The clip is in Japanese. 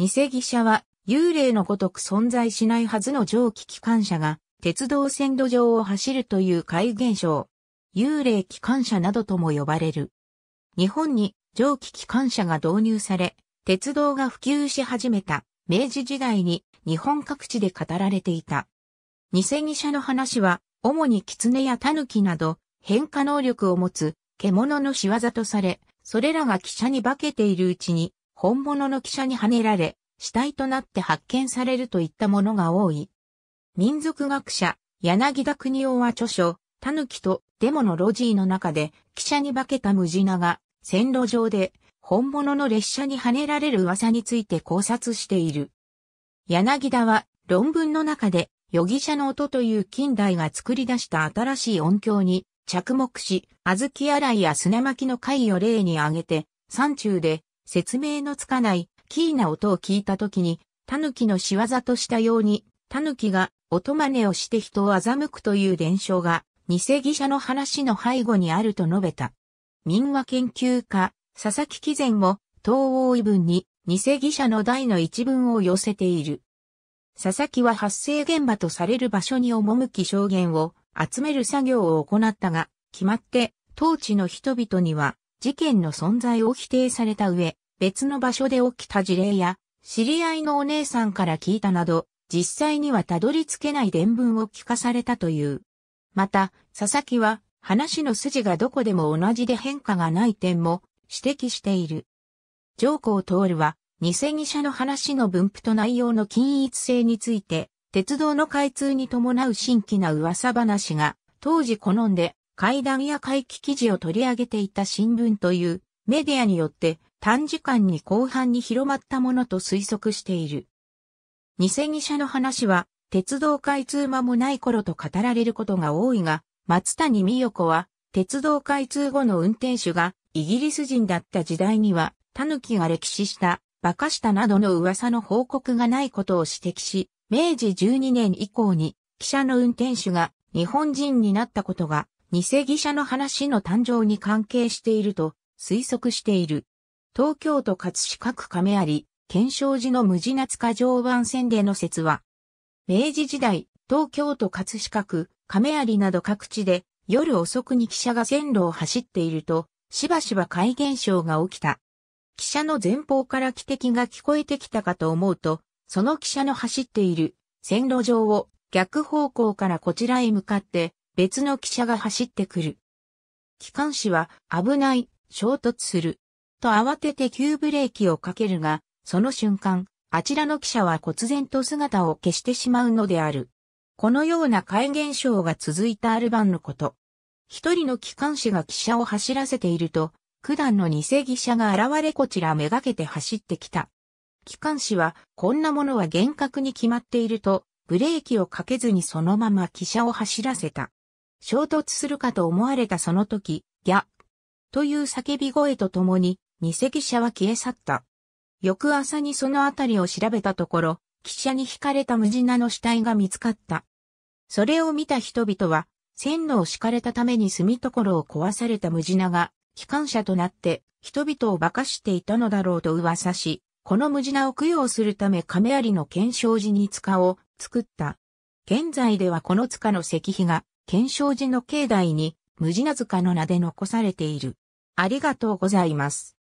偽汽車は幽霊のごとく存在しないはずの蒸気機関車が鉄道線路上を走るという怪現象。幽霊機関車などとも呼ばれる。日本に蒸気機関車が導入され、鉄道が普及し始めた明治時代に日本各地で語られていた。偽汽者の話は主に狐や狸など変化能力を持つ獣の仕業とされ、それらが汽車に化けているうちに本物の汽車に跳ねられ、死体となって発見されるといったものが多い。民族学者、柳田国夫は著書、キとデモのロジーの中で、汽車に化けたムジナが、線路上で、本物の列車に跳ねられる噂について考察している。柳田は、論文の中で、予義者の音という近代が作り出した新しい音響に着目し、小豆洗いや砂巻きの貝を例に挙げて、山中で説明のつかないキーな音を聞いた時に、狸の仕業としたように、狸が音真似をして人を欺くという伝承が、偽偽者の話の背後にあると述べた。民話研究家、佐々木貴前も、東欧異文に、偽偽者の題の一文を寄せている。佐々木は発生現場とされる場所に赴き証言を集める作業を行ったが、決まって、当地の人々には事件の存在を否定された上、別の場所で起きた事例や、知り合いのお姉さんから聞いたなど、実際にはたどり着けない伝聞を聞かされたという。また、佐々木は、話の筋がどこでも同じで変化がない点も指摘している。上皇徹は、偽偽者の話の分布と内容の均一性について、鉄道の開通に伴う新規な噂話が、当時好んで会談や会期記事を取り上げていた新聞というメディアによって短時間に広範に広まったものと推測している。偽記者の話は鉄道開通間もない頃と語られることが多いが、松谷美代子は鉄道開通後の運転手がイギリス人だった時代には、タヌキが歴史した、馬鹿したなどの噂の報告がないことを指摘し、明治12年以降に、汽車の運転手が日本人になったことが偽記者の話の誕生に関係していると推測している。東京都葛飾区亀有、検証時の無地夏化常磐線での説は、明治時代、東京都葛飾区、亀有など各地で夜遅くに汽車が線路を走っていると、しばしば怪現象が起きた。汽車の前方から汽笛が聞こえてきたかと思うと、その汽車の走っている線路上を逆方向からこちらへ向かって別の汽車が走ってくる。機関士は危ない、衝突する。と慌てて急ブレーキをかけるが、その瞬間、あちらの汽車は忽然と姿を消してしまうのである。このような怪現象が続いたアルバンのこと。一人の機関士が汽車を走らせていると、九段の偽汽車が現れこちらめがけて走ってきた。機関士は、こんなものは厳格に決まっていると、ブレーキをかけずにそのまま汽車を走らせた。衝突するかと思われたその時、ギャという叫び声とともに、偽記者は消え去った。翌朝にそのあたりを調べたところ、記者に惹かれた無人なの死体が見つかった。それを見た人々は、線路を敷かれたために住所を壊された無人名が、機関車となって人々を化かしていたのだろうと噂し、この無人名を供養するため亀有の検証寺に塚を作った。現在ではこの塚の石碑が検証寺の境内に、無地な塚の名で残されている。ありがとうございます。